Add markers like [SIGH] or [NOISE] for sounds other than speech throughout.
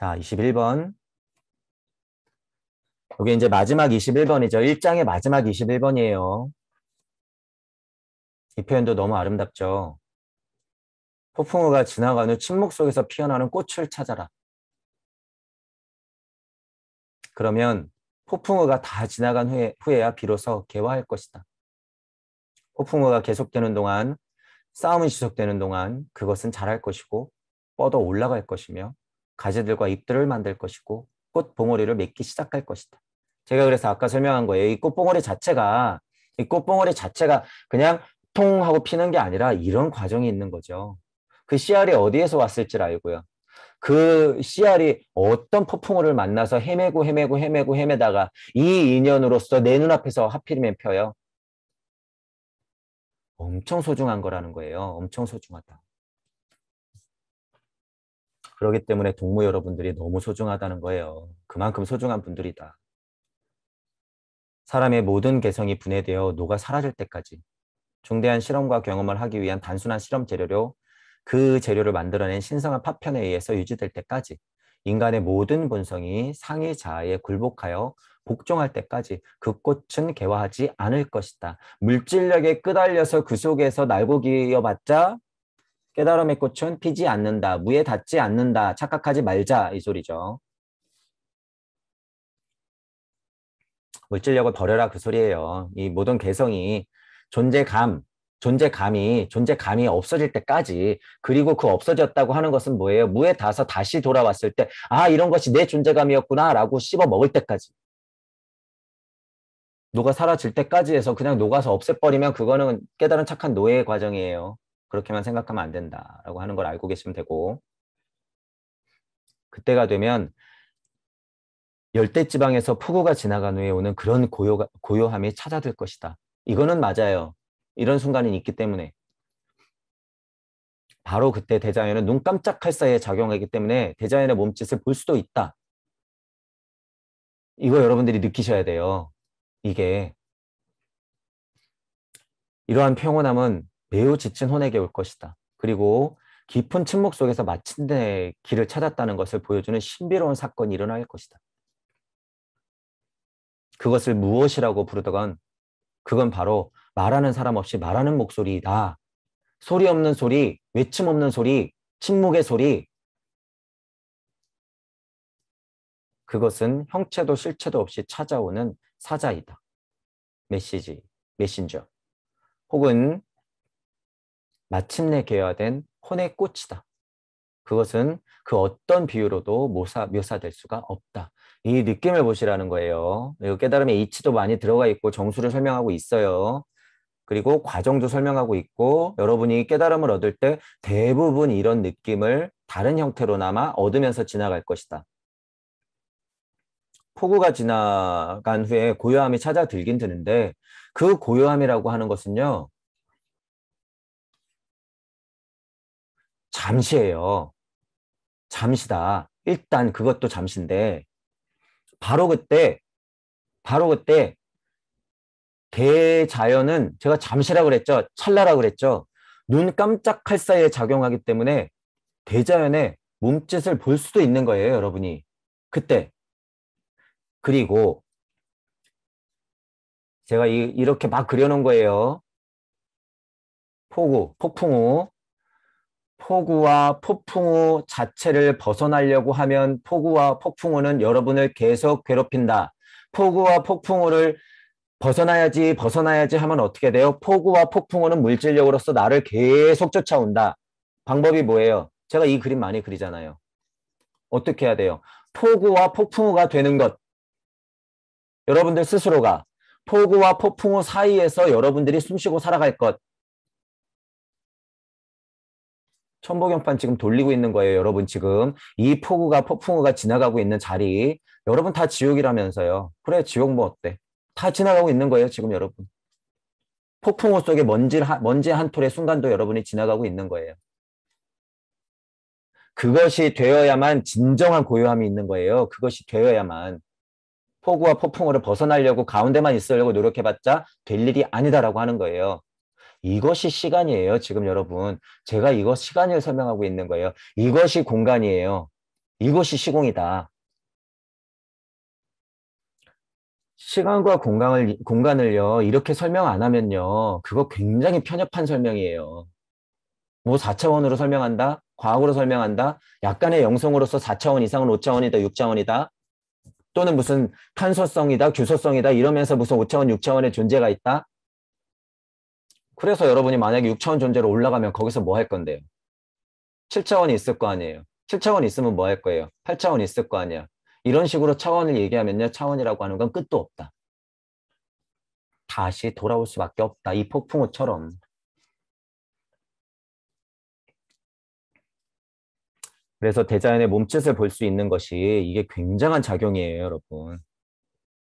자, 21번. 여기 이제 마지막 21번이죠. 1장의 마지막 21번이에요. 이 표현도 너무 아름답죠. 폭풍우가 지나간 후 침묵 속에서 피어나는 꽃을 찾아라. 그러면 폭풍우가 다 지나간 후에, 후에야 비로소 개화할 것이다. 폭풍우가 계속되는 동안 싸움이 지속되는 동안 그것은 잘할 것이고 뻗어 올라갈 것이며 가지들과 잎들을 만들 것이고 꽃 봉오리를 맺기 시작할 것이다. 제가 그래서 아까 설명한 거예요. 이 꽃봉오리 자체가 이 꽃봉오리 자체가 그냥 통 하고 피는 게 아니라 이런 과정이 있는 거죠. 그 씨알이 어디에서 왔을지 알고요. 그 씨알이 어떤 폭풍우를 만나서 헤매고 헤매고 헤매고 헤매다가 이 인연으로서 내 눈앞에서 하필이면 펴요. 엄청 소중한 거라는 거예요. 엄청 소중하다. 그러기 때문에 동무 여러분들이 너무 소중하다는 거예요. 그만큼 소중한 분들이다. 사람의 모든 개성이 분해되어 녹아 사라질 때까지 중대한 실험과 경험을 하기 위한 단순한 실험 재료로 그 재료를 만들어낸 신성한 파편에 의해서 유지될 때까지 인간의 모든 본성이 상위 자아에 굴복하여 복종할 때까지 그 꽃은 개화하지 않을 것이다. 물질력에 끄달려서 그 속에서 날고 기어봤자 깨달음의 꽃은 피지 않는다, 무에 닿지 않는다, 착각하지 말자 이 소리죠. 물질력을 버려라 그 소리예요. 이 모든 개성이 존재감, 존재감이 존재감이 없어질 때까지 그리고 그 없어졌다고 하는 것은 뭐예요? 무에 닿아서 다시 돌아왔을 때아 이런 것이 내 존재감이었구나라고 씹어 먹을 때까지 녹아 사라질 때까지 해서 그냥 녹아서 없애버리면 그거는 깨달은 착한 노예의 과정이에요. 그렇게만 생각하면 안 된다라고 하는 걸 알고 계시면 되고 그때가 되면 열대 지방에서 폭우가 지나간 후에 오는 그런 고요 고요함이 찾아들 것이다. 이거는 맞아요. 이런 순간이 있기 때문에 바로 그때 대자연은 눈 깜짝할 사이에 작용하기 때문에 대자연의 몸짓을 볼 수도 있다. 이거 여러분들이 느끼셔야 돼요. 이게 이러한 평온함은 매우 지친 혼에게 올 것이다. 그리고 깊은 침묵 속에서 마침내 길을 찾았다는 것을 보여주는 신비로운 사건이 일어날 것이다. 그것을 무엇이라고 부르더건 그건 바로 말하는 사람 없이 말하는 목소리이다. 소리 없는 소리, 외침 없는 소리, 침묵의 소리. 그것은 형체도 실체도 없이 찾아오는 사자이다. 메시지, 메신저. 혹은 마침내 개화된 혼의 꽃이다. 그것은 그 어떤 비유로도 모사, 묘사될 수가 없다. 이 느낌을 보시라는 거예요. 이 깨달음의 이치도 많이 들어가 있고 정수를 설명하고 있어요. 그리고 과정도 설명하고 있고 여러분이 깨달음을 얻을 때 대부분 이런 느낌을 다른 형태로나마 얻으면서 지나갈 것이다. 폭우가 지나간 후에 고요함이 찾아들긴 드는데 그 고요함이라고 하는 것은요. 잠시예요. 잠시다. 일단 그것도 잠시인데 바로 그때 바로 그때 대자연은 제가 잠시라 그랬죠. 찰나라 그랬죠. 눈 깜짝할 사이에 작용하기 때문에 대자연의 몸짓을 볼 수도 있는 거예요, 여러분이. 그때. 그리고 제가 이, 렇게막 그려놓은 거예요. 폭우, 폭풍우. 폭우와 폭풍우 자체를 벗어나려고 하면 폭우와 폭풍우는 여러분을 계속 괴롭힌다. 폭우와 폭풍우를 벗어나야지 벗어나야지 하면 어떻게 돼요? 폭우와 폭풍우는 물질력으로서 나를 계속 쫓아온다. 방법이 뭐예요? 제가 이 그림 많이 그리잖아요. 어떻게 해야 돼요? 폭우와 폭풍우가 되는 것. 여러분들 스스로가 폭우와 폭풍우 사이에서 여러분들이 숨쉬고 살아갈 것. 천복연판 지금 돌리고 있는 거예요. 여러분 지금 이 폭우가 폭풍우가 지나가고 있는 자리 여러분 다 지옥이라면서요. 그래 지옥 뭐 어때? 다 지나가고 있는 거예요. 지금 여러분. 폭풍우 속에 먼지 한, 먼지 한 톨의 순간도 여러분이 지나가고 있는 거예요. 그것이 되어야만 진정한 고요함이 있는 거예요. 그것이 되어야만 폭우와 폭풍우를 벗어나려고 가운데만 있으려고 노력해봤자 될 일이 아니다라고 하는 거예요. 이것이 시간이에요. 지금 여러분. 제가 이것 시간을 설명하고 있는 거예요. 이것이 공간이에요. 이것이 시공이다. 시간과 공간을, 공간을요, 이렇게 설명 안 하면요. 그거 굉장히 편협한 설명이에요. 뭐 4차원으로 설명한다? 과학으로 설명한다? 약간의 영성으로서 4차원 이상은 5차원이다, 6차원이다? 또는 무슨 탄소성이다, 규소성이다 이러면서 무슨 5차원, 6차원의 존재가 있다? 그래서 여러분이 만약에 6차원 존재로 올라가면 거기서 뭐 할 건데요? 7차원이 있을 거 아니에요. 7차원 있으면 뭐 할 거예요? 8차원 있을 거 아니야. 이런 식으로 차원을 얘기하면요. 차원이라고 하는 건 끝도 없다. 다시 돌아올 수밖에 없다. 이 폭풍우처럼. 그래서 대자연의 몸짓을 볼 수 있는 것이 이게 굉장한 작용이에요, 여러분.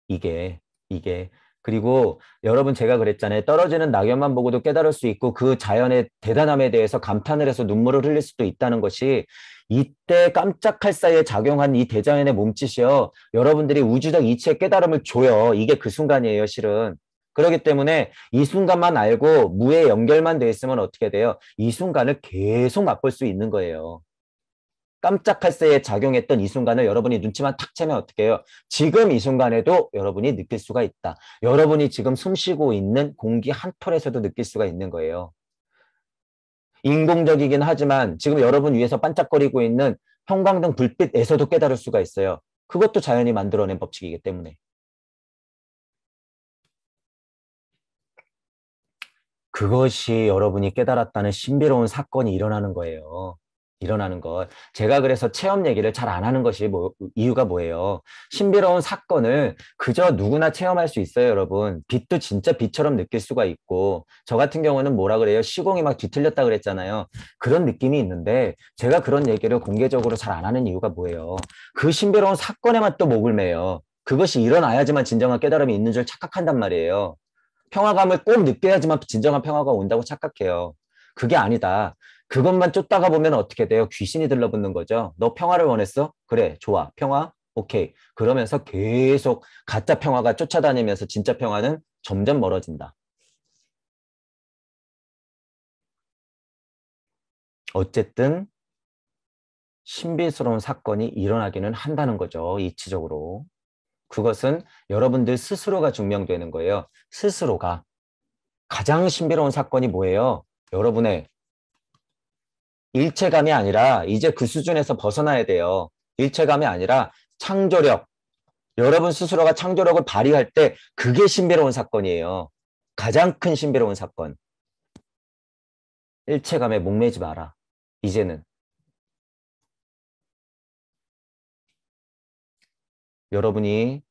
이게, 이게 그리고 여러분 제가 그랬잖아요. 떨어지는 낙엽만 보고도 깨달을 수 있고 그 자연의 대단함에 대해서 감탄을 해서 눈물을 흘릴 수도 있다는 것이 이때 깜짝할 사이에 작용한 이 대자연의 몸짓이요. 여러분들이 우주적 이치의 깨달음을 줘요. 이게 그 순간이에요, 실은. 그렇기 때문에 이 순간만 알고 무에 연결만 돼 있으면 어떻게 돼요? 이 순간을 계속 맛볼 수 있는 거예요. 깜짝할 새에 작용했던 이 순간을 여러분이 눈치만 탁 채면 어떡 해요? 지금 이 순간에도 여러분이 느낄 수가 있다. 여러분이 지금 숨쉬고 있는 공기 한 톨에서도 느낄 수가 있는 거예요. 인공적이긴 하지만 지금 여러분 위에서 반짝거리고 있는 형광등 불빛에서도 깨달을 수가 있어요. 그것도 자연이 만들어낸 법칙이기 때문에. 그것이 여러분이 깨달았다는 신비로운 사건이 일어나는 거예요. 일어나는 것. 제가 그래서 체험 얘기를 잘 안 하는 것이 뭐, 이유가 뭐예요? 신비로운 사건을 그저 누구나 체험할 수 있어요, 여러분. 빛도 진짜 빛처럼 느낄 수가 있고, 저 같은 경우는 뭐라 그래요? 시공이 막 뒤틀렸다 그랬잖아요. 그런 느낌이 있는데, 제가 그런 얘기를 공개적으로 잘 안 하는 이유가 뭐예요? 그 신비로운 사건에만 또 목을 매요. 그것이 일어나야지만 진정한 깨달음이 있는 줄 착각한단 말이에요. 평화감을 꼭 느껴야지만 진정한 평화가 온다고 착각해요. 그게 아니다. 그것만 쫓다가 보면 어떻게 돼요? 귀신이 들러붙는 거죠. 너 평화를 원했어? 그래, 좋아. 평화? 오케이. 그러면서 계속 가짜 평화가 쫓아다니면서 진짜 평화는 점점 멀어진다. 어쨌든 신비스러운 사건이 일어나기는 한다는 거죠. 이치적으로. 그것은 여러분들 스스로가 증명되는 거예요. 스스로가. 가장 신비로운 사건이 뭐예요? 여러분의 일체감이 아니라 이제 그 수준에서 벗어나야 돼요. 일체감이 아니라 창조력. 여러분 스스로가 창조력을 발휘할 때 그게 신비로운 사건이에요. 가장 큰 신비로운 사건. 일체감에 목매지 마라. 이제는. 여러분이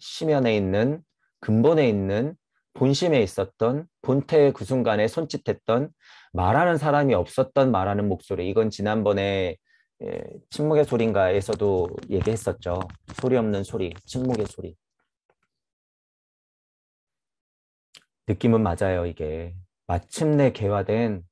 심연에 있는 근본에 있는 본심에 있었던 본태의 그 순간에 손짓했던 말하는 사람이 없었던 말하는 목소리 이건 지난번에 예, 침묵의 소리인가에서도 얘기했었죠. 소리 없는 소리, 침묵의 소리. 느낌은 맞아요, 이게. 마침내 개화된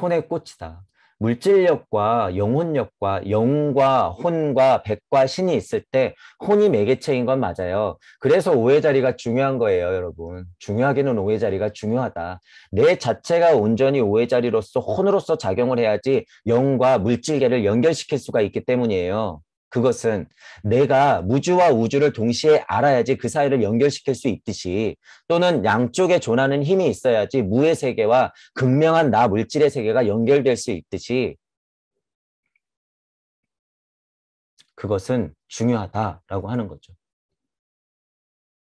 혼의 꽃이다. 물질력과 영혼력과 영과 혼과 백과 신이 있을 때 혼이 매개체인 건 맞아요. 그래서 오해 자리가 중요한 거예요, 여러분. 중요하기는 오해 자리가 중요하다. 내 자체가 온전히 오해 자리로서 혼으로서 작용을 해야지 영과 물질계를 연결시킬 수가 있기 때문이에요. 그것은 내가 무주와 우주를 동시에 알아야지 그 사이를 연결시킬 수 있듯이 또는 양쪽에 존하는 힘이 있어야지 무의 세계와 극명한 나 물질의 세계가 연결될 수 있듯이 그것은 중요하다라고 하는 거죠.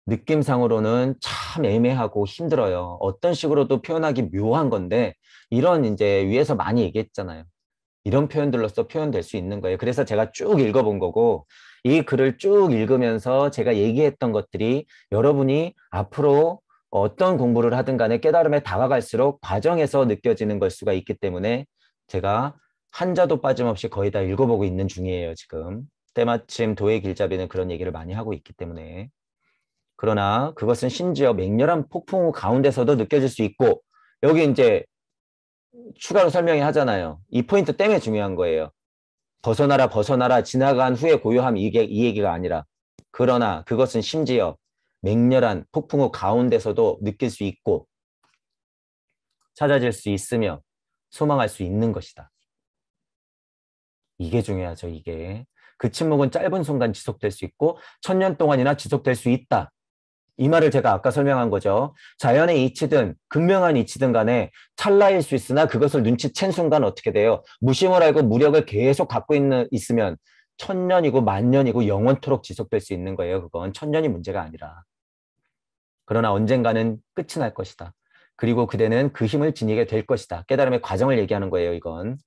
느낌상으로는 참 애매하고 힘들어요. 어떤 식으로도 표현하기 묘한 건데 이런 이제 위에서 많이 얘기했잖아요. 이런 표현들로서 표현될 수 있는 거예요. 그래서 제가 쭉 읽어본 거고 이 글을 쭉 읽으면서 제가 얘기했던 것들이 여러분이 앞으로 어떤 공부를 하든 간에 깨달음에 다가갈수록 과정에서 느껴지는 걸 수가 있기 때문에 제가 한자도 빠짐없이 거의 다 읽어보고 있는 중이에요, 지금. 때마침 도의 길잡이는 그런 얘기를 많이 하고 있기 때문에. 그러나 그것은 심지어 맹렬한 폭풍 우 가운데서도 느껴질 수 있고 여기 이제 추가로 설명이 하잖아요. 이 포인트 때문에 중요한 거예요. 벗어나라, 벗어나라, 지나간 후에 고요함 이게, 이 얘기가 아니라. 그러나 그것은 심지어 맹렬한 폭풍우 가운데서도 느낄 수 있고 찾아질 수 있으며 소망할 수 있는 것이다. 이게 중요하죠, 이게. 그 침묵은 짧은 순간 지속될 수 있고 천년 동안이나 지속될 수 있다. 이 말을 제가 아까 설명한 거죠. 자연의 이치든 극명한 이치든 간에 찰나일 수 있으나 그것을 눈치챈 순간 어떻게 돼요? 무심을 알고 무력을 계속 갖고 있는 있으면 천년이고 만년이고 영원토록 지속될 수 있는 거예요. 그건 천년이 문제가 아니라. 그러나 언젠가는 끝이 날 것이다. 그리고 그대는 그 힘을 지니게 될 것이다. 깨달음의 과정을 얘기하는 거예요, 이건.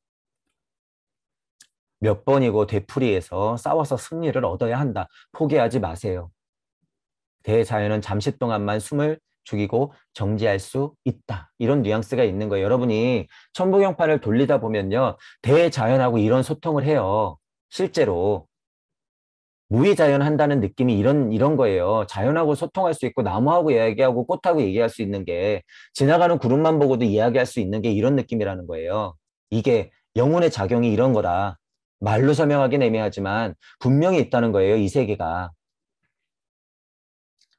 몇 번이고 되풀이해서 싸워서 승리를 얻어야 한다. 포기하지 마세요. 대자연은 잠시 동안만 숨을 죽이고 정지할 수 있다. 이런 뉘앙스가 있는 거예요. 여러분이 천부경판을 돌리다 보면요. 대자연하고 이런 소통을 해요. 실제로. 무의자연 한다는 느낌이 이런, 이런 거예요. 자연하고 소통할 수 있고, 나무하고 이야기하고, 꽃하고 얘기할 수 있는 게, 지나가는 구름만 보고도 이야기할 수 있는 게 이런 느낌이라는 거예요. 이게 영혼의 작용이 이런 거다. 말로 설명하기는 애매하지만, 분명히 있다는 거예요. 이 세계가.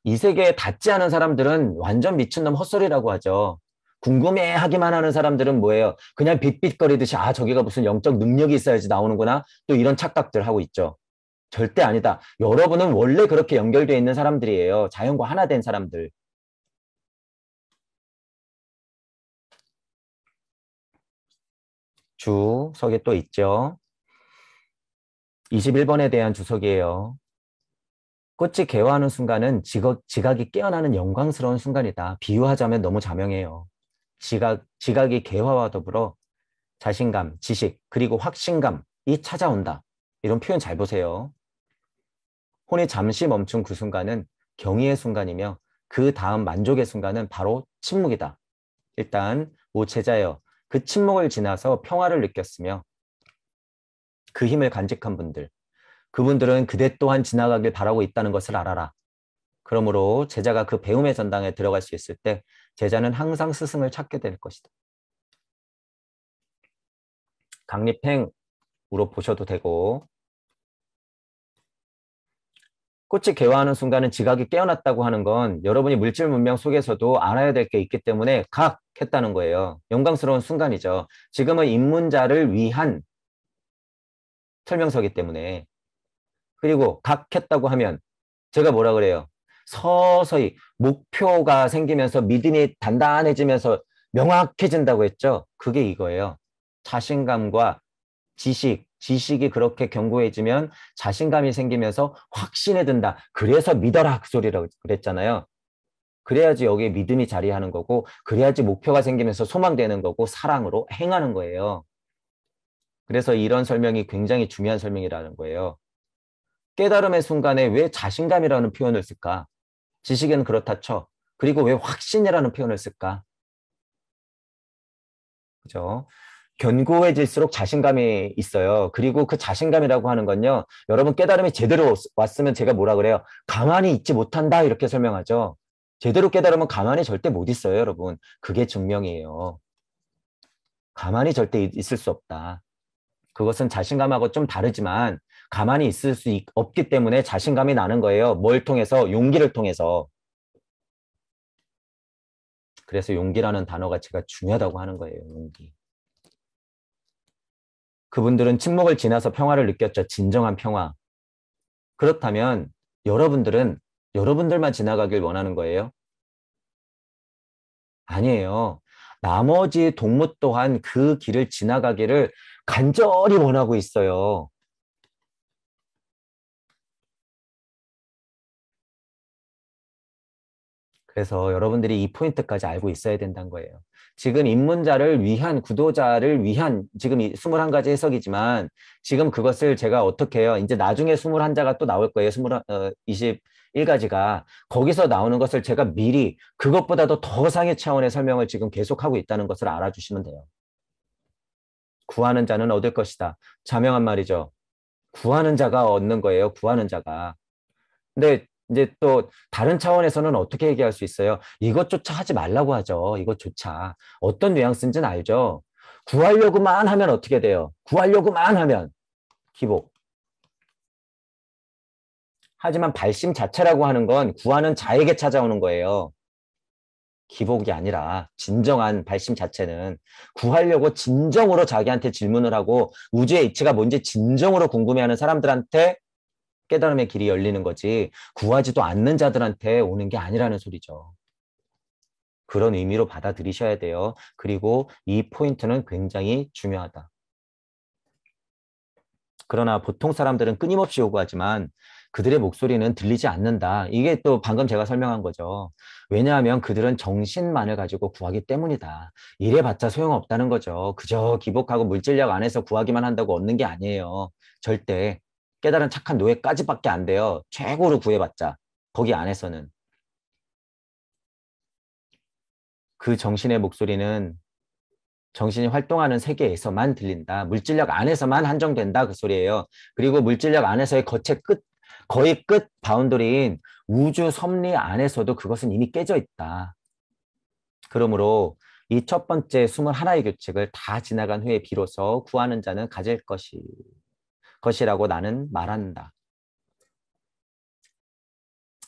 이 세계에 닿지 않은 사람들은 완전 미친놈 헛소리라고 하죠. 궁금해 하기만 하는 사람들은 뭐예요? 그냥 빗빗거리듯이 아 저기가 무슨 영적 능력이 있어야지 나오는구나 또 이런 착각들 하고 있죠. 절대 아니다. 여러분은 원래 그렇게 연결되어 있는 사람들이에요. 자연과 하나 된 사람들. 주석에 또 있죠. 21번에 대한 주석이에요. 꽃이 개화하는 순간은 지각, 지각이 깨어나는 영광스러운 순간이다. 비유하자면 너무 자명해요. 지각, 지각이 개화와 더불어 자신감, 지식, 그리고 확신감이 찾아온다. 이런 표현 잘 보세요. 혼이 잠시 멈춘 그 순간은 경의의 순간이며 그 다음 만족의 순간은 바로 침묵이다. 일단 오제자여 그 침묵을 지나서 평화를 느꼈으며 그 힘을 간직한 분들 그분들은 그대 또한 지나가길 바라고 있다는 것을 알아라. 그러므로 제자가 그 배움의 전당에 들어갈 수 있을 때 제자는 항상 스승을 찾게 될 것이다. 강립행으로 보셔도 되고 꽃이 개화하는 순간은 지각이 깨어났다고 하는 건 여러분이 물질 문명 속에서도 알아야 될 게 있기 때문에 각 했다는 거예요. 영광스러운 순간이죠. 지금은 입문자를 위한 설명서기 때문에 그리고 각했다고 하면 제가 뭐라 그래요? 서서히 목표가 생기면서 믿음이 단단해지면서 명확해진다고 했죠. 그게 이거예요. 자신감과 지식, 지식이 그렇게 견고해지면 자신감이 생기면서 확신해 든다. 그래서 믿어라 그 소리라고 그랬잖아요. 그래야지 여기에 믿음이 자리하는 거고 그래야지 목표가 생기면서 소망되는 거고 사랑으로 행하는 거예요. 그래서 이런 설명이 굉장히 중요한 설명이라는 거예요. 깨달음의 순간에 왜 자신감이라는 표현을 쓸까? 지식에는 그렇다 쳐. 그리고 왜 확신이라는 표현을 쓸까? 그죠? 견고해질수록 자신감이 있어요. 그리고 그 자신감이라고 하는 건요. 여러분 깨달음이 제대로 왔으면 제가 뭐라 그래요? 가만히 있지 못한다 이렇게 설명하죠. 제대로 깨달으면 가만히 절대 못 있어요, 여러분. 그게 증명이에요. 가만히 절대 있을 수 없다. 그것은 자신감하고 좀 다르지만 가만히 있을 수 없기 때문에 자신감이 나는 거예요. 뭘 통해서? 용기를 통해서. 그래서 용기라는 단어 가제가 중요하다고 하는 거예요. 용기. 그분들은 침묵을 지나서 평화를 느꼈죠. 진정한 평화. 그렇다면 여러분들은 여러분들만 지나가길 원하는 거예요? 아니에요. 나머지 동무 또한 그 길을 지나가기를 간절히 원하고 있어요. 그래서 여러분들이 이 포인트까지 알고 있어야 된다는 거예요. 지금 입문자를 위한 구도자를 위한 지금 이 21가지 해석이지만 지금 그것을 제가 어떻게 해요? 이제 나중에 21자가 또 나올 거예요. 20, 어, 21가지가 거기서 나오는 것을 제가 미리 그것보다도 더 상위 차원의 설명을 지금 계속하고 있다는 것을 알아주시면 돼요. 구하는 자는 얻을 것이다. 자명한 말이죠. 구하는 자가 얻는 거예요. 구하는 자가. 근데 이제 또 다른 차원에서는 어떻게 얘기할 수 있어요? 이것조차 하지 말라고 하죠. 이것조차. 어떤 뉘앙스인지는 알죠? 구하려고만 하면 어떻게 돼요? 구하려고만 하면 기복. 하지만 발심 자체라고 하는 건 구하는 자에게 찾아오는 거예요. 기복이 아니라 진정한 발심 자체는 구하려고 진정으로 자기한테 질문을 하고 우주의 이치가 뭔지 진정으로 궁금해하는 사람들한테 깨달음의 길이 열리는 거지 구하지도 않는 자들한테 오는 게 아니라는 소리죠. 그런 의미로 받아들이셔야 돼요. 그리고 이 포인트는 굉장히 중요하다. 그러나 보통 사람들은 끊임없이 요구하지만 그들의 목소리는 들리지 않는다. 이게 또 방금 제가 설명한 거죠. 왜냐하면 그들은 정신만을 가지고 구하기 때문이다. 이래봤자 소용없다는 거죠. 그저 기복하고 물질력 안에서 구하기만 한다고 얻는 게 아니에요. 절대 깨달은 착한 노예까지밖에 안 돼요. 최고로 구해봤자 거기 안에서는. 그 정신의 목소리는 정신이 활동하는 세계에서만 들린다. 물질력 안에서만 한정된다. 그 소리예요. 그리고 물질력 안에서의 거체 끝, 거의 끝 바운더리인 우주 섭리 안에서도 그것은 이미 깨져 있다. 그러므로 이 첫 번째 21의 규칙을 다 지나간 후에 비로소 구하는 자는 가질 것이 것이라고 나는 말한다.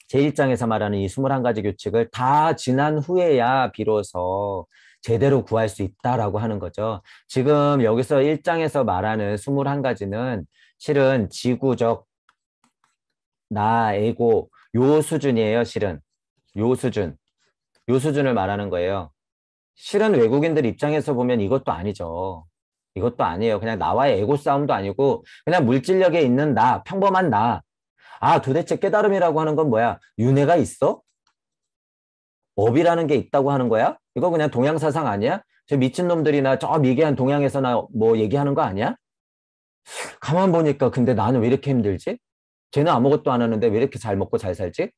제1장에서 말하는 이 21가지 규칙을 다 지난 후에야 비로소 제대로 구할 수 있다라고 하는 거죠. 지금 여기서 1장에서 말하는 21가지는 실은 지구적 나, 에고 요 수준이에요, 실은. 요 수준. 요 수준을 말하는 거예요. 실은 외국인들 입장에서 보면 이것도 아니죠. 이것도 아니에요. 그냥 나와의 에고 싸움도 아니고 그냥 물질력에 있는 나, 평범한 나. 아, 도대체 깨달음이라고 하는 건 뭐야? 윤회가 있어? 업이라는 게 있다고 하는 거야? 이거 그냥 동양 사상 아니야? 저 미친놈들이나 저 미개한 동양에서나 뭐 얘기하는 거 아니야? 가만 보니까 근데 나는 왜 이렇게 힘들지? 쟤는 아무것도 안 하는데 왜 이렇게 잘 먹고 잘 살지?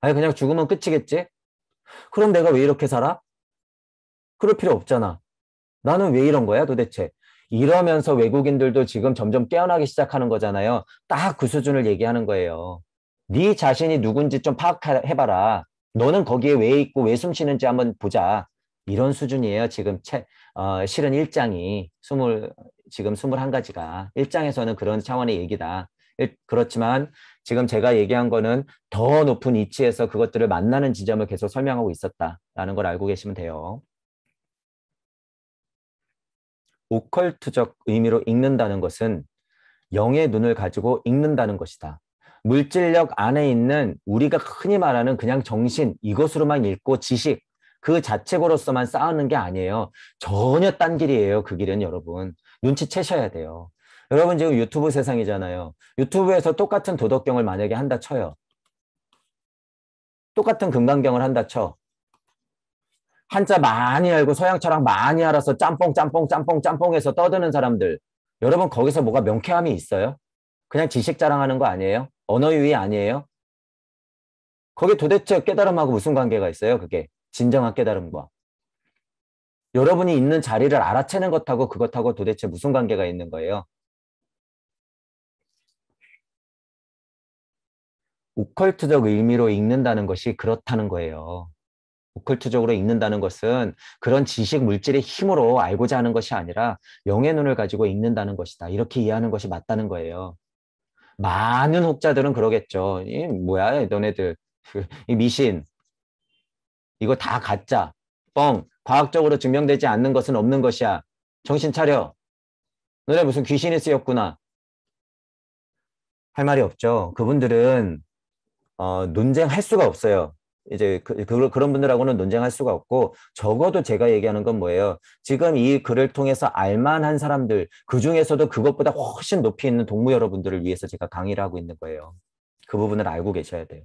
아니 그냥 죽으면 끝이겠지? 그럼 내가 왜 이렇게 살아? 그럴 필요 없잖아. 나는 왜 이런 거야 도대체? 이러면서 외국인들도 지금 점점 깨어나기 시작하는 거잖아요. 딱 그 수준을 얘기하는 거예요. 네 자신이 누군지 좀 파악해봐라. 너는 거기에 왜 있고 왜 숨쉬는지 한번 보자. 이런 수준이에요. 지금 채, 어, 실은 1장이 20, 지금 21가지가 1장에서는 그런 차원의 얘기다. 일, 그렇지만 지금 제가 얘기한 거는 더 높은 위치에서 그것들을 만나는 지점을 계속 설명하고 있었다라는 걸 알고 계시면 돼요. 오컬트적 의미로 읽는다는 것은 영의 눈을 가지고 읽는다는 것이다. 물질력 안에 있는 우리가 흔히 말하는 그냥 정신, 이것으로만 읽고 지식, 그 자체로서만 쌓는 게 아니에요. 전혀 딴 길이에요. 그 길은 여러분. 눈치채셔야 돼요. 여러분 지금 유튜브 세상이잖아요. 유튜브에서 똑같은 도덕경을 만약에 한다 쳐요. 똑같은 금강경을 한다 쳐. 한자 많이 알고 서양처럼 많이 알아서 짬뽕 짬뽕 짬뽕 짬뽕해서 떠드는 사람들 여러분 거기서 뭐가 명쾌함이 있어요? 그냥 지식 자랑하는 거 아니에요? 언어 유희 아니에요? 거기 도대체 깨달음하고 무슨 관계가 있어요? 그게 진정한 깨달음과 여러분이 있는 자리를 알아채는 것하고 그것하고 도대체 무슨 관계가 있는 거예요? 오컬트적 의미로 읽는다는 것이 그렇다는 거예요. 오컬트적으로 읽는다는 것은 그런 지식 물질의 힘으로 알고자 하는 것이 아니라 영의 눈을 가지고 읽는다는 것이다. 이렇게 이해하는 것이 맞다는 거예요. 많은 혹자들은 그러겠죠. 이 뭐야, 너네들. [LAUGHS] 이 미신. 이거 다 가짜. 뻥. 과학적으로 증명되지 않는 것은 없는 것이야. 정신 차려. 너네 무슨 귀신이 쓰였구나. 할 말이 없죠. 그분들은 어, 논쟁할 수가 없어요. 이제 그, 그, 그런 분들하고는 논쟁할 수가 없고 적어도 제가 얘기하는 건 뭐예요? 지금 이 글을 통해서 알만한 사람들 그 중에서도 그것보다 훨씬 높이 있는 동무 여러분들을 위해서 제가 강의를 하고 있는 거예요. 그 부분을 알고 계셔야 돼요.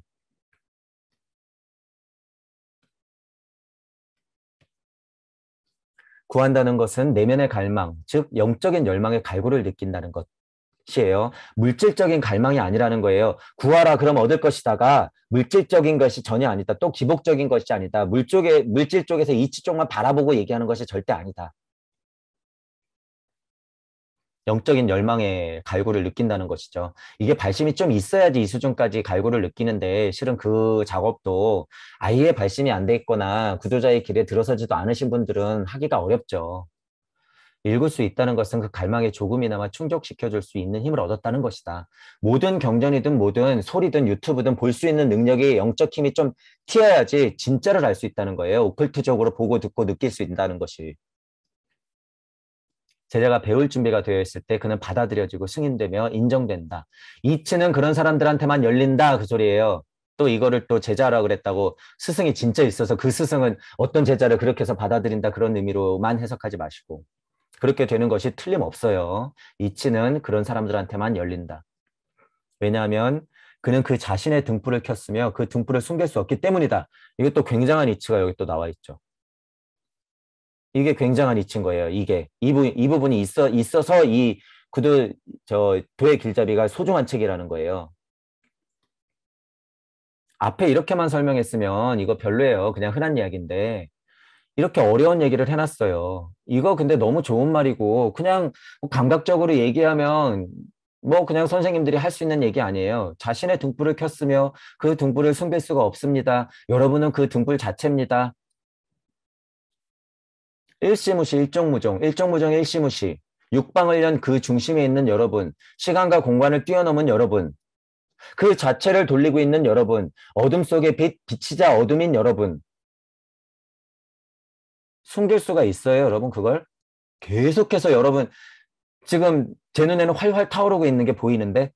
구한다는 것은 내면의 갈망, 즉 영적인 열망의 갈구를 느낀다는 것. 것이에요. 물질적인 갈망이 아니라는 거예요. 구하라 그럼 얻을 것이다가 물질적인 것이 전혀 아니다. 또 기복적인 것이 아니다. 물 쪽에 물질 쪽에서 이치 쪽만 바라보고 얘기하는 것이 절대 아니다. 영적인 열망의 갈구를 느낀다는 것이죠. 이게 발심이 좀 있어야지 이 수준까지 갈구를 느끼는데 실은 그 작업도 아예 발심이 안 돼 있거나 구도자의 길에 들어서지도 않으신 분들은 하기가 어렵죠. 읽을 수 있다는 것은 그 갈망에 조금이나마 충족시켜줄 수 있는 힘을 얻었다는 것이다. 모든 경전이든 모든 소리든 유튜브든 볼 수 있는 능력이 영적 힘이 좀 튀어야지 진짜를 알 수 있다는 거예요. 오클트적으로 보고 듣고 느낄 수 있다는 것이. 제자가 배울 준비가 되어 있을 때 그는 받아들여지고 승인되며 인정된다. 이치는 그런 사람들한테만 열린다 그 소리예요. 또 이거를 또 제자라 그랬다고 스승이 진짜 있어서 그 스승은 어떤 제자를 그렇게 해서 받아들인다 그런 의미로만 해석하지 마시고 그렇게 되는 것이 틀림없어요. 이치는 그런 사람들한테만 열린다. 왜냐하면 그는 그 자신의 등불을 켰으며 그 등불을 숨길 수 없기 때문이다. 이게 또 굉장한 이치가 여기 또 나와 있죠. 이게 굉장한 이치인 거예요. 이게 이, 부, 이 부분이 있어 있어서 이그두저 도의 길잡이가 소중한 책이라는 거예요. 앞에 이렇게만 설명했으면 이거 별로예요. 그냥 흔한 이야기인데 이렇게 어려운 얘기를 해놨어요. 이거 근데 너무 좋은 말이고 그냥 뭐 감각적으로 얘기하면 뭐 그냥 선생님들이 할 수 있는 얘기 아니에요. 자신의 등불을 켰으며 그 등불을 숨길 수가 없습니다. 여러분은 그 등불 자체입니다. 일시무시 일종무종 일종무종 의 일시무시 육방을 연 그 중심에 있는 여러분 시간과 공간을 뛰어넘은 여러분 그 자체를 돌리고 있는 여러분 어둠 속에 빛, 비치자 어둠인 여러분 숨길 수가 있어요, 여러분, 그걸? 계속해서 여러분, 지금 제 눈에는 활활 타오르고 있는 게 보이는데,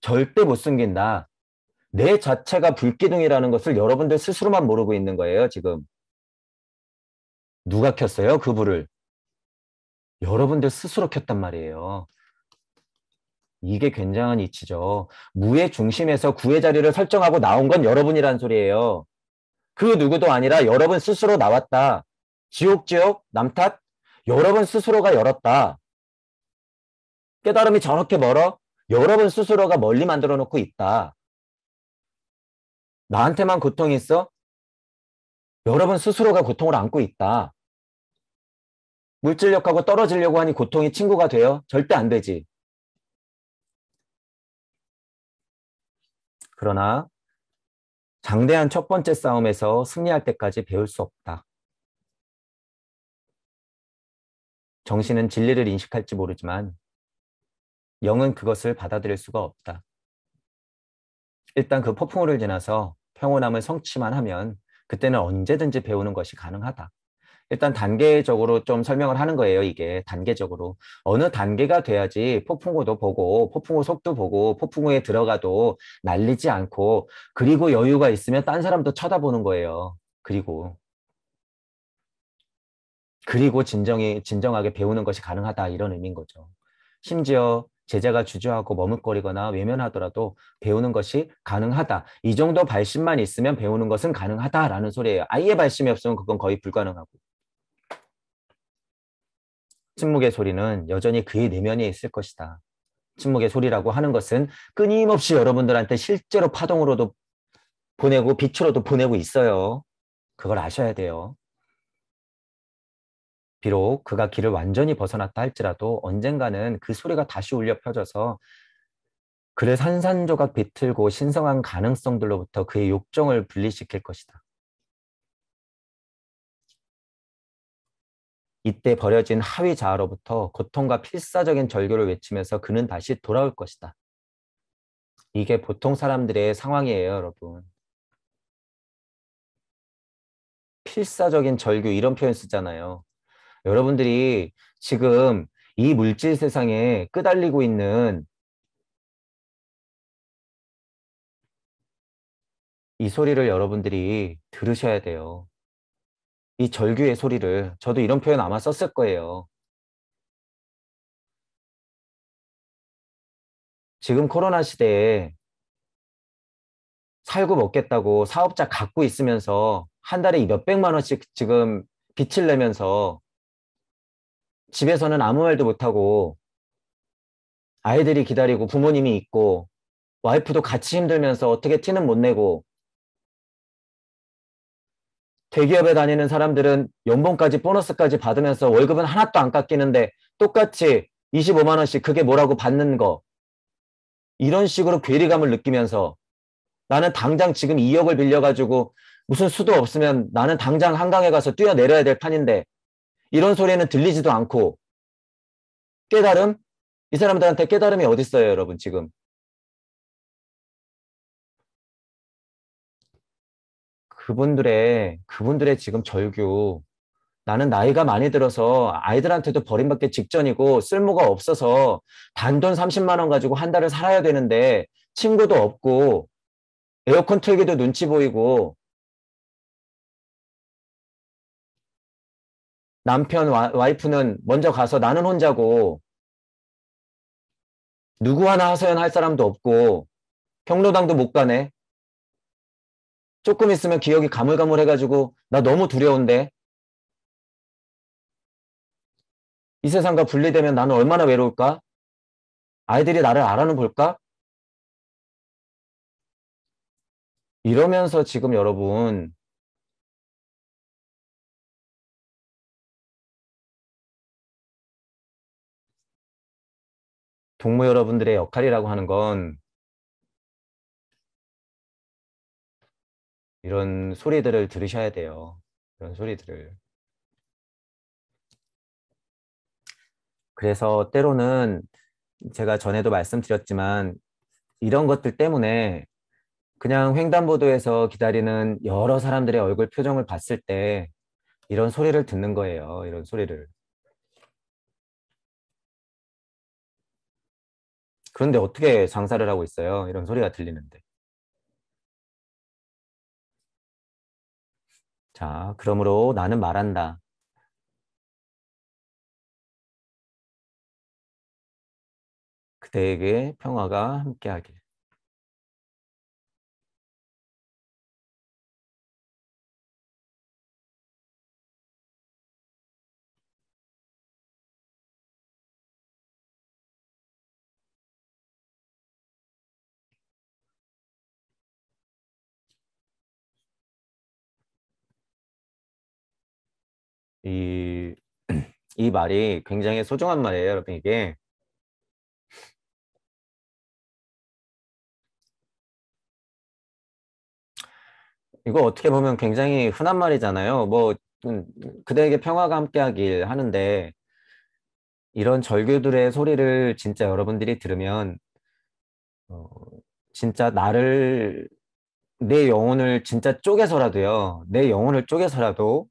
절대 못 숨긴다. 내 자체가 불기둥이라는 것을 여러분들 스스로만 모르고 있는 거예요, 지금. 누가 켰어요, 그 불을? 여러분들 스스로 켰단 말이에요. 이게 굉장한 이치죠. 무의 중심에서 구의 자리를 설정하고 나온 건 여러분이란 소리예요. 그 누구도 아니라 여러분 스스로 나왔다. 지옥지옥 남탓 여러분 스스로가 열었다. 깨달음이 저렇게 멀어 여러분 스스로가 멀리 만들어 놓고 있다. 나한테만 고통이 있어? 여러분 스스로가 고통을 안고 있다. 물질력하고 떨어지려고 하니 고통이 친구가 돼요? 절대 안 되지. 그러나 장대한 첫 번째 싸움에서 승리할 때까지 배울 수 없다. 정신은 진리를 인식할지 모르지만 영은 그것을 받아들일 수가 없다. 일단 그 폭풍우를 지나서 평온함을 성취만 하면 그때는 언제든지 배우는 것이 가능하다. 일단 단계적으로 좀 설명을 하는 거예요. 이게 단계적으로 어느 단계가 돼야지 폭풍우도 보고 폭풍우 속도 보고 폭풍우에 들어가도 날리지 않고 그리고 여유가 있으면 딴 사람도 쳐다보는 거예요. 그리고 그리고 진정이 진정하게 배우는 것이 가능하다 이런 의미인 거죠. 심지어 제자가 주저하고 머뭇거리거나 외면하더라도 배우는 것이 가능하다. 이 정도 발심만 있으면 배우는 것은 가능하다라는 소리예요. 아예 발심이 없으면 그건 거의 불가능하고. 침묵의 소리는 여전히 그의 내면에 있을 것이다. 침묵의 소리라고 하는 것은 끊임없이 여러분들한테 실제로 파동으로도 보내고 빛으로도 보내고 있어요. 그걸 아셔야 돼요. 비록 그가 길을 완전히 벗어났다 할지라도 언젠가는 그 소리가 다시 울려 퍼져서 그를 산산조각 비틀고 신성한 가능성들로부터 그의 욕정을 분리시킬 것이다. 이때 버려진 하위 자아로부터 고통과 필사적인 절규를 외치면서 그는 다시 돌아올 것이다. 이게 보통 사람들의 상황이에요, 여러분. 필사적인 절규 이런 표현 쓰잖아요. 여러분들이 지금 이 물질 세상에 끄달리고 있는 이 소리를 여러분들이 들으셔야 돼요. 이 절규의 소리를 저도 이런 표현 아마 썼을 거예요. 지금 코로나 시대에 살고 먹겠다고 사업자 갖고 있으면서 한 달에 몇백만 원씩 지금 빚을 내면서 집에서는 아무 말도 못하고 아이들이 기다리고 부모님이 있고 와이프도 같이 힘들면서 어떻게 티는 못 내고 대기업에 다니는 사람들은 연봉까지 보너스까지 받으면서 월급은 하나도 안 깎이는데 똑같이 25만 원씩 그게 뭐라고 받는 거 이런 식으로 괴리감을 느끼면서 나는 당장 지금 2억을 빌려가지고 무슨 수도 없으면 나는 당장 한강에 가서 뛰어내려야 될 판인데 이런 소리는 들리지도 않고 깨달음? 이 사람들한테 깨달음이 어딨어요 여러분 지금 그분들의 그분들의 지금 절규 나는 나이가 많이 들어서 아이들한테도 버림받기 직전이고 쓸모가 없어서 단돈 30만 원 가지고 한 달을 살아야 되는데 친구도 없고 에어컨 틀기도 눈치 보이고 남편 와, 이프는 먼저 가서 나는 혼자고 누구 하나 하소연할 사람도 없고 경로당도 못 가네 조금 있으면 기억이 가물가물해가지고 나 너무 두려운데 이 세상과 분리되면 나는 얼마나 외로울까? 아이들이 나를 알아는 볼까? 이러면서 지금 여러분 동무 여러분들의 역할이라고 하는 건 이런 소리들을 들으셔야 돼요. 이런 소리들을. 그래서 때로는 제가 전에도 말씀드렸지만 이런 것들 때문에 그냥 횡단보도에서 기다리는 여러 사람들의 얼굴 표정을 봤을 때 이런 소리를 듣는 거예요. 이런 소리를. 그런데 어떻게 장사를 하고 있어요? 이런 소리가 들리는데. 자, 그러므로 나는 말한다. 그대에게 평화가 함께하길. 이, [CLEARS THROAT] 이 말이 굉장히 소중한 말이에요, 여러분. 이게 이거 어떻게 보면 굉장히 흔한 말이잖아요. 뭐 음, 그대에게 평화가 함께하길 하는데 이런 절규들의 소리를 진짜 여러분들이 들으면 어, 진짜 나를 내 영혼을 진짜 쪼개서라도요. 내 영혼을 쪼개서라도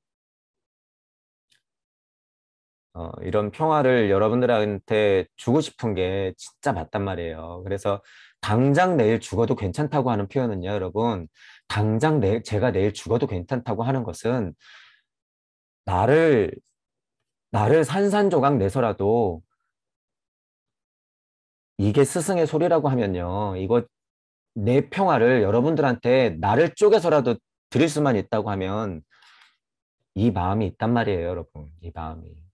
어, 이런 평화를 여러분들한테 주고 싶은 게 진짜 맞단 말이에요. 그래서 당장 내일 죽어도 괜찮다고 하는 표현은요, 여러분. 당장 내, 제가 내일 죽어도 괜찮다고 하는 것은 나를, 나를 산산조각 내서라도 이게 스승의 소리라고 하면요. 이거 내 평화를 여러분들한테 나를 쪼개서라도 드릴 수만 있다고 하면 이 마음이 있단 말이에요, 여러분. 이 마음이.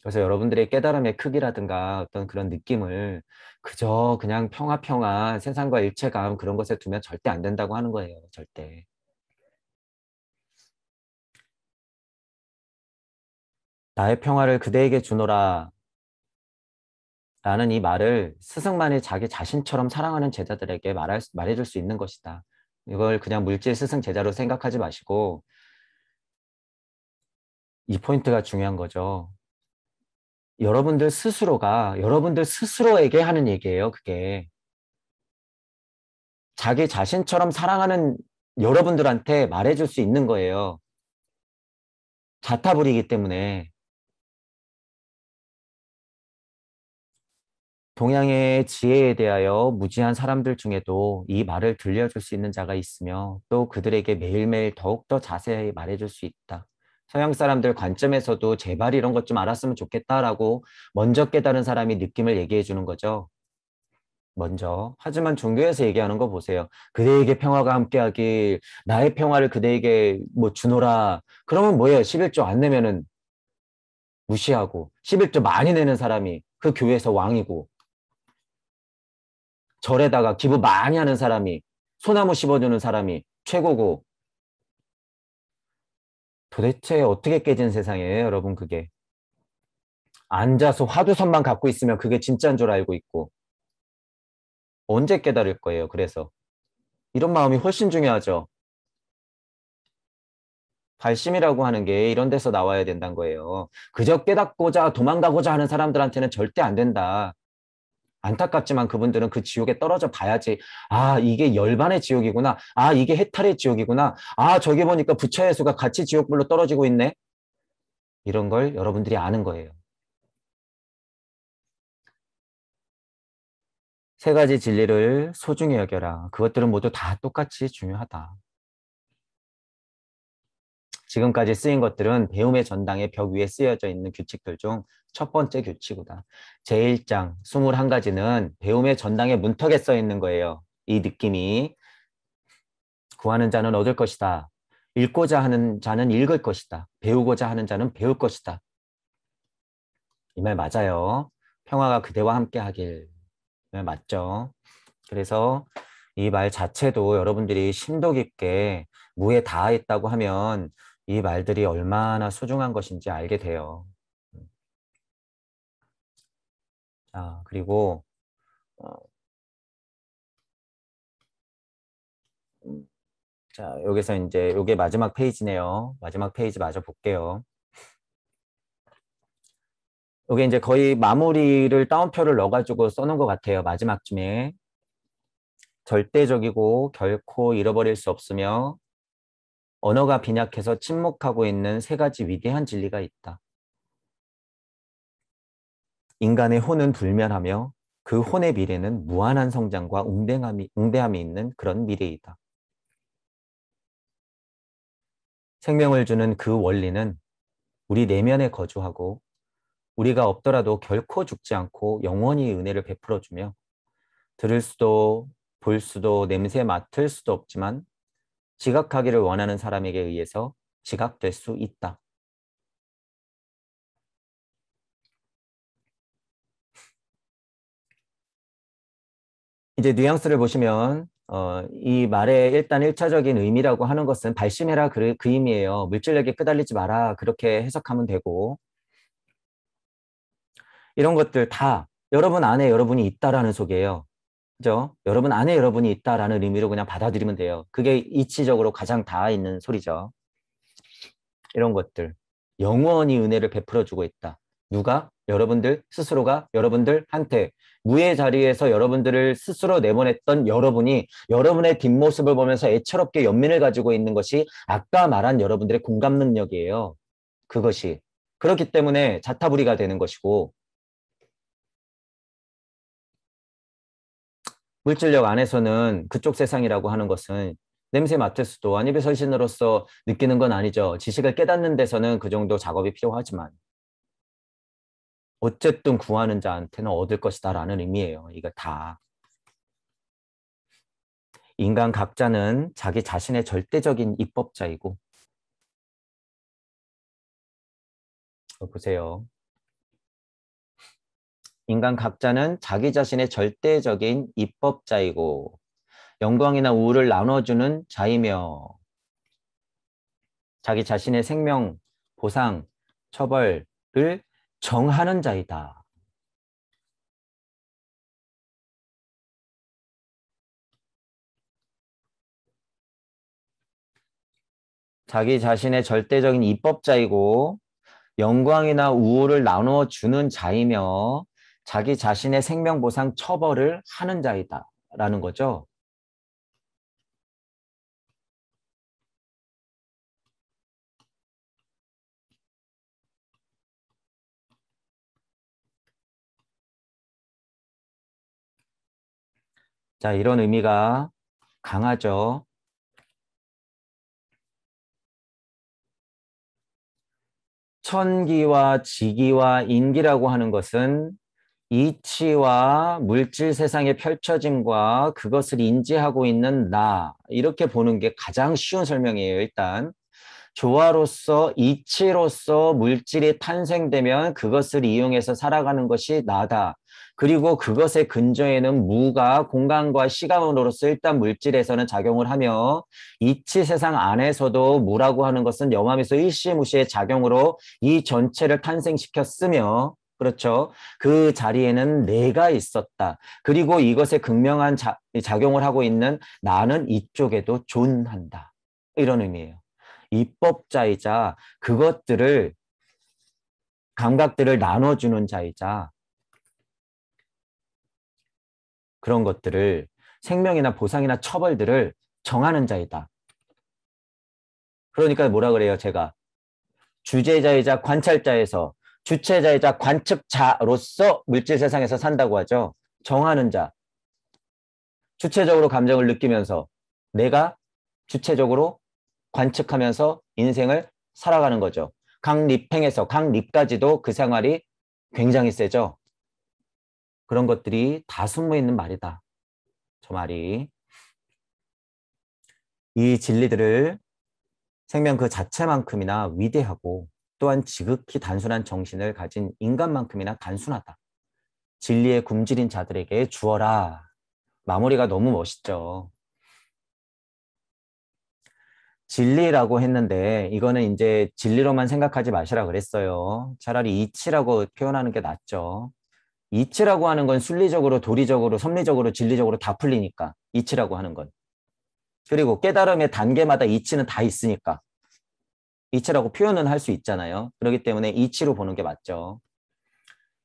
그래서 여러분들의 깨달음의 크기라든가 어떤 그런 느낌을 그저 그냥 평화평화 세상과 일체감 그런 것에 두면 절대 안 된다고 하는 거예요. 절대. 나의 평화를 그대에게 주노라 라는 이 말을 스승만이 자기 자신처럼 사랑하는 제자들에게 말할, 말해줄 수 있는 것이다. 이걸 그냥 물질 스승 제자로 생각하지 마시고 이 포인트가 중요한 거죠. 여러분들 스스로가 여러분들 스스로에게 하는 얘기예요. 그게 자기 자신처럼 사랑하는 여러분들한테 말해줄 수 있는 거예요. 자타불이기 때문에 동양의 지혜에 대하여 무지한 사람들 중에도 이 말을 들려줄 수 있는 자가 있으며 또 그들에게 매일매일 더욱더 자세히 말해줄 수 있다. 서양 사람들 관점에서도 제발 이런 것 좀 알았으면 좋겠다라고 먼저 깨달은 사람이 느낌을 얘기해 주는 거죠. 먼저 하지만 종교에서 얘기하는 거 보세요. 그대에게 평화가 함께하길 나의 평화를 그대에게 뭐 주노라. 그러면 뭐예요? 11조 안 내면은 무시하고 11조 많이 내는 사람이 그 교회에서 왕이고 절에다가 기부 많이 하는 사람이 소나무 씹어주는 사람이 최고고 도대체 어떻게 깨진 세상이에요, 여러분, 그게. 앉아서 화두선만 갖고 있으면 그게 진짜인 줄 알고 있고. 언제 깨달을 거예요, 그래서. 이런 마음이 훨씬 중요하죠. 발심이라고 하는 게 이런 데서 나와야 된다는 거예요. 그저 깨닫고자 도망가고자 하는 사람들한테는 절대 안 된다. 안타깝지만 그분들은 그 지옥에 떨어져 봐야지 아 이게 열반의 지옥이구나 아 이게 해탈의 지옥이구나 아 저기 보니까 부처의 수가 같이 지옥불로 떨어지고 있네 이런 걸 여러분들이 아는 거예요. 세 가지 진리를 소중히 여겨라. 그것들은 모두 다 똑같이 중요하다. 지금까지 쓰인 것들은 배움의 전당의 벽 위에 쓰여져 있는 규칙들 중 첫 번째 규칙이다. 제1장 21가지는 배움의 전당의 문턱에 써 있는 거예요. 이 느낌이 구하는 자는 얻을 것이다. 읽고자 하는 자는 읽을 것이다. 배우고자 하는 자는 배울 것이다. 이 말 맞아요. 평화가 그대와 함께 하길. 이말 맞죠. 그래서 이 말 자체도 여러분들이 심도 깊게 무에 닿아 있다고 하면 이 말들이 얼마나 소중한 것인지 알게 돼요. 자, 그리고 어, 자, 여기서 이제 요게 마지막 페이지네요. 마지막 페이지 마저 볼게요. 요게 이제 거의 마무리를 다운표를 넣어가지고 써놓은 것 같아요. 마지막 쯤에 절대적이고 결코 잃어버릴 수 없으며 언어가 빈약해서 침묵하고 있는 세 가지 위대한 진리가 있다. 인간의 혼은 불멸하며 그 혼의 미래는 무한한 성장과 웅대함이, 웅대함이 있는 그런 미래이다. 생명을 주는 그 원리는 우리 내면에 거주하고 우리가 없더라도 결코 죽지 않고 영원히 은혜를 베풀어주며 들을 수도 볼 수도 냄새 맡을 수도 없지만 지각하기를 원하는 사람에게 의해서 지각될 수 있다. 이제 뉘앙스를 보시면 어, 이 말의 일단 1차적인 의미라고 하는 것은 발심해라 그, 그 의미예요. 물질력에 끄달리지 마라 그렇게 해석하면 되고 이런 것들 다 여러분 안에 여러분이 있다라는 소개예요. 그죠? 여러분 안에 여러분이 있다라는 의미로 그냥 받아들이면 돼요. 그게 이치적으로 가장 닿아 있는 소리죠. 이런 것들. 영원히 은혜를 베풀어 주고 있다. 누가? 여러분들 스스로가 여러분들한테 무의 자리에서 여러분들을 스스로 내보냈던 여러분이 여러분의 뒷모습을 보면서 애처롭게 연민을 가지고 있는 것이 아까 말한 여러분들의 공감 능력이에요. 그것이 그렇기 때문에 자타부리가 되는 것이고 물질력 안에서는 그쪽 세상이라고 하는 것은 냄새 맡을 수도 아니면 설신으로서 느끼는 건 아니죠. 지식을 깨닫는 데서는 그 정도 작업이 필요하지만 어쨌든 구하는 자한테는 얻을 것이다 라는 의미예요. 이거 다. 인간 각자는 자기 자신의 절대적인 입법자이고 어, 보세요. 인간 각자는 자기 자신의 절대적인 입법자이고 영광이나 우울을 나눠주는 자이며 자기 자신의 생명, 보상, 처벌을 정하는 자이다. 자기 자신의 절대적인 입법자이고 영광이나 우울을 나누어 주는 자이며 자기 자신의 생명보상 처벌을 하는 자이다라는 거죠. 자, 이런 의미가 강하죠. 천기와 지기와 인기라고 하는 것은 이치와 물질 세상의 펼쳐짐과 그것을 인지하고 있는 나 이렇게 보는 게 가장 쉬운 설명이에요. 일단 조화로서 이치로서 물질이 탄생되면 그것을 이용해서 살아가는 것이 나다. 그리고 그것의 근저에는 무가 공간과 시간으로서 일단 물질에서는 작용을 하며 이치 세상 안에서도 무라고 하는 것은 염함에서 일시무시의 작용으로 이 전체를 탄생시켰으며 그렇죠. 그 자리에는 내가 있었다. 그리고 이것에 극명한 자, 작용을 하고 있는 나는 이쪽에도 존한다. 이런 의미예요. 입법자이자 그것들을 감각들을 나눠주는 자이자 그런 것들을 생명이나 보상이나 처벌들을 정하는 자이다. 그러니까 뭐라 그래요, 제가? 주제자이자 관찰자에서 주체자이자 관측자로서 물질 세상에서 산다고 하죠. 정하는 자. 주체적으로 감정을 느끼면서 내가 주체적으로 관측하면서 인생을 살아가는 거죠. 각립행에서각립까지도그 생활이 굉장히 세죠. 그런 것들이 다 숨어 있는 말이다. 저 말이. 이 진리들을 생명 그 자체만큼이나 위대하고 또한 지극히 단순한 정신을 가진 인간만큼이나 단순하다. 진리의 굶주린 자들에게 주어라. 마무리가 너무 멋있죠. 진리라고 했는데 이거는 이제 진리로만 생각하지 마시라 그랬어요. 차라리 이치라고 표현하는 게 낫죠. 이치라고 하는 건 순리적으로, 도리적으로, 섭리적으로, 진리적으로 다 풀리니까 이치라고 하는 건. 그리고 깨달음의 단계마다 이치는 다 있으니까 이치라고 표현은 할 수 있잖아요. 그렇기 때문에 이치로 보는 게 맞죠.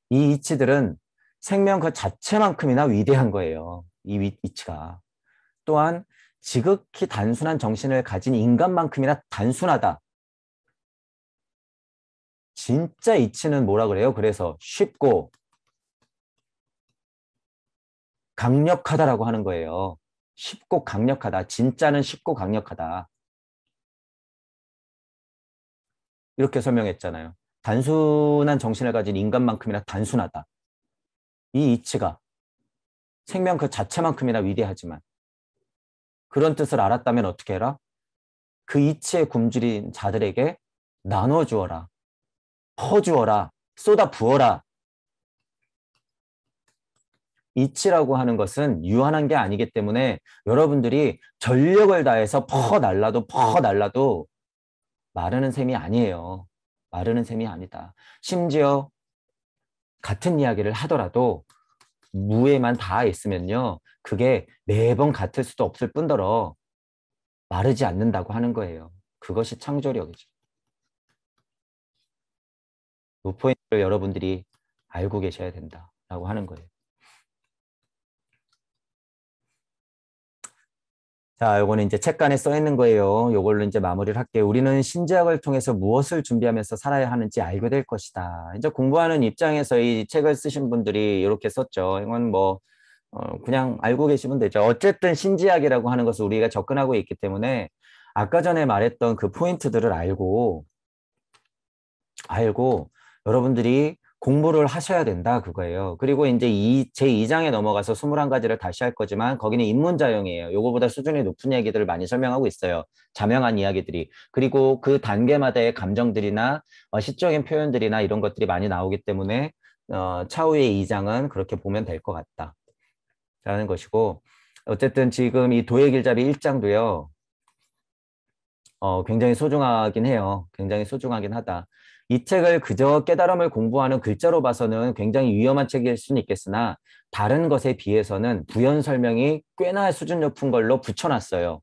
이 이치들은 생명 그 자체만큼이나 위대한 거예요. 이 이치가. 또한 지극히 단순한 정신을 가진 인간만큼이나 단순하다. 진짜 이치는 뭐라 그래요? 그래서 쉽고 강력하다라고 하는 거예요. 쉽고 강력하다. 진짜는 쉽고 강력하다. 이렇게 설명했잖아요. 단순한 정신을 가진 인간만큼이나 단순하다. 이 이치가 생명 그 자체만큼이나 위대하지만 그런 뜻을 알았다면 어떻게 해라? 그 이치에 굶주린 자들에게 나눠 주어라. 퍼주어라. 쏟아 부어라. 이치라고 하는 것은 유한한 게 아니기 때문에 여러분들이 전력을 다해서 퍼 날라도 퍼 날라도 마르는 셈이 아니에요. 마르는 셈이 아니다. 심지어 같은 이야기를 하더라도 무에만 다 있으면요. 그게 매번 같을 수도 없을 뿐더러 마르지 않는다고 하는 거예요. 그것이 창조력이죠. 그 포인트를 여러분들이 알고 계셔야 된다라고 하는 거예요. 자, 요거는 이제 책간에 써 있는 거예요. 요걸로 이제 마무리를 할게요. 우리는 신지학을 통해서 무엇을 준비하면서 살아야 하는지 알게 될 것이다. 이제 공부하는 입장에서 이 책을 쓰신 분들이 이렇게 썼죠. 이건 뭐 어, 그냥 알고 계시면 되죠. 어쨌든 신지학이라고 하는 것을 우리가 접근하고 있기 때문에 아까 전에 말했던 그 포인트들을 알고 알고 여러분들이 공부를 하셔야 된다 그거예요. 그리고 이제 이, 제 2장에 넘어가서 21가지를 다시 할 거지만 거기는 입문자용이에요 요거보다 수준이 높은 얘기들을 많이 설명하고 있어요. 자명한 이야기들이. 그리고 그 단계마다의 감정들이나 어, 시적인 표현들이나 이런 것들이 많이 나오기 때문에 어, 차후의 2장은 그렇게 보면 될 것 같다. 라는 것이고 어쨌든 지금 이 도의 길잡이 1장도요. 어, 굉장히 소중하긴 해요. 굉장히 소중하긴 하다. 이 책을 그저 깨달음을 공부하는 글자로 봐서는 굉장히 위험한 책일 수는 있겠으나 다른 것에 비해서는 부연 설명이 꽤나 수준 높은 걸로 붙여놨어요.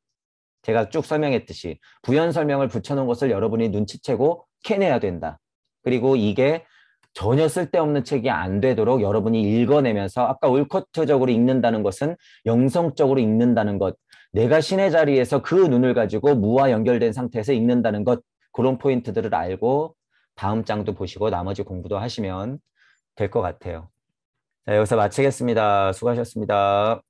제가 쭉 설명했듯이 부연 설명을 붙여놓은 것을 여러분이 눈치채고 캐내야 된다. 그리고 이게 전혀 쓸데없는 책이 안 되도록 여러분이 읽어내면서 아까 울커트적으로 읽는다는 것은 영성적으로 읽는다는 것, 내가 신의 자리에서 그 눈을 가지고 무와 연결된 상태에서 읽는다는 것, 그런 포인트들을 알고 다음 장도 보시고 나머지 공부도 하시면 될 것 같아요. 자, 여기서 마치겠습니다. 수고하셨습니다.